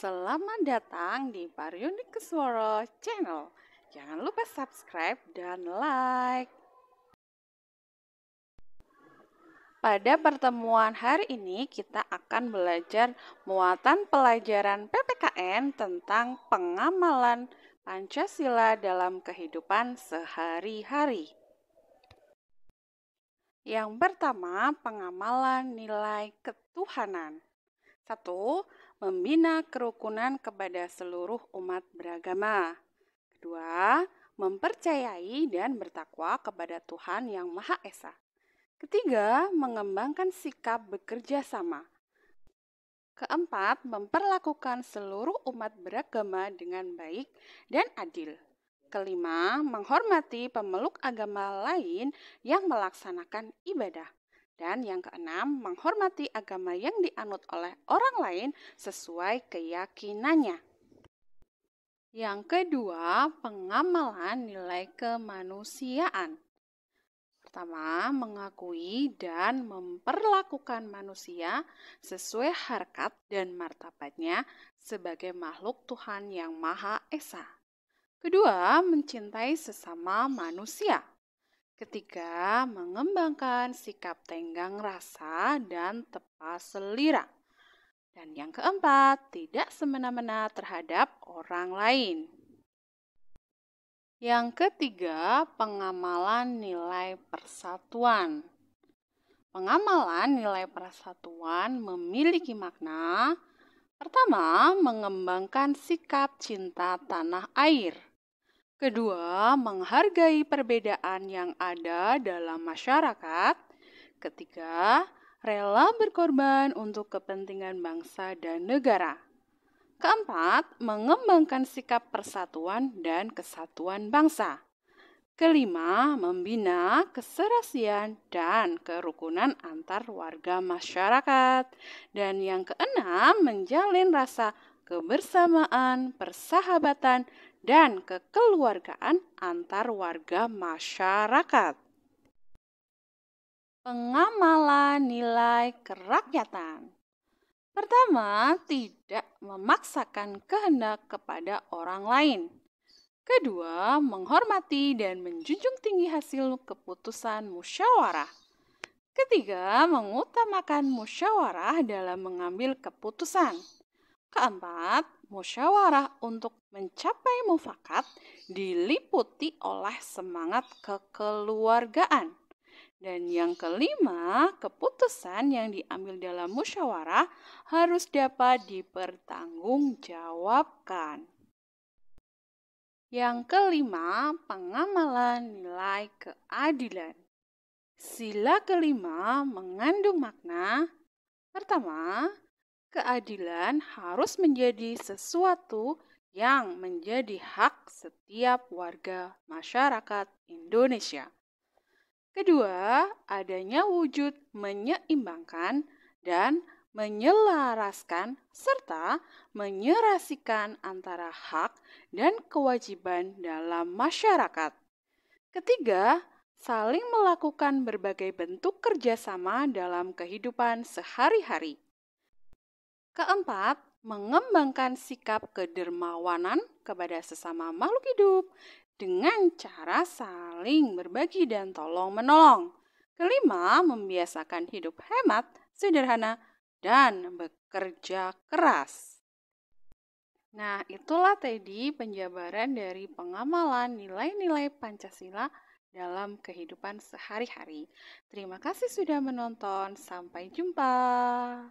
Selamat datang di Paryunik Kesworo Channel. Jangan lupa subscribe dan like. Pada pertemuan hari ini kita akan belajar muatan pelajaran PPKN tentang pengamalan Pancasila dalam kehidupan sehari-hari. Yang pertama, pengamalan nilai ketuhanan. Satu, membina kerukunan kepada seluruh umat beragama. Kedua, mempercayai dan bertakwa kepada Tuhan yang Maha Esa. Ketiga, mengembangkan sikap bekerja sama. Keempat, memperlakukan seluruh umat beragama dengan baik dan adil. Kelima, menghormati pemeluk agama lain yang melaksanakan ibadah. Dan yang keenam, menghormati agama yang dianut oleh orang lain sesuai keyakinannya. Yang kedua, pengamalan nilai kemanusiaan. Pertama, mengakui dan memperlakukan manusia sesuai harkat dan martabatnya sebagai makhluk Tuhan yang Maha Esa. Kedua, mencintai sesama manusia. Ketiga, mengembangkan sikap tenggang rasa dan tepat selera. Dan yang keempat, tidak semena-mena terhadap orang lain. Yang ketiga, pengamalan nilai persatuan. Pengamalan nilai persatuan memiliki makna: pertama, mengembangkan sikap cinta tanah air. Kedua, menghargai perbedaan yang ada dalam masyarakat. Ketiga, rela berkorban untuk kepentingan bangsa dan negara. Keempat, mengembangkan sikap persatuan dan kesatuan bangsa. Kelima, membina keserasian dan kerukunan antar warga masyarakat. Dan yang keenam, menjalin rasa kebersamaan, persahabatan, dan kekeluargaan antar warga masyarakat. Pengamalan nilai kerakyatan. Pertama, tidak memaksakan kehendak kepada orang lain. Kedua, menghormati dan menjunjung tinggi hasil keputusan musyawarah. Ketiga, mengutamakan musyawarah dalam mengambil keputusan. Keempat, musyawarah untuk mencapai mufakat diliputi oleh semangat kekeluargaan. Dan yang kelima, keputusan yang diambil dalam musyawarah harus dapat dipertanggungjawabkan. Yang kelima, pengamalan nilai keadilan. Sila kelima mengandung makna. Pertama, keadilan harus menjadi sesuatu yang menjadi hak setiap warga masyarakat Indonesia. Kedua, adanya wujud menyeimbangkan dan menyelaraskan serta menyerasikan antara hak dan kewajiban dalam masyarakat. Ketiga, saling melakukan berbagai bentuk kerjasama dalam kehidupan sehari-hari. Keempat, mengembangkan sikap kedermawanan kepada sesama makhluk hidup dengan cara saling berbagi dan tolong-menolong. Kelima, membiasakan hidup hemat, sederhana, dan bekerja keras. Nah, itulah tadi penjabaran dari pengamalan nilai-nilai Pancasila dalam kehidupan sehari-hari. Terima kasih sudah menonton. Sampai jumpa.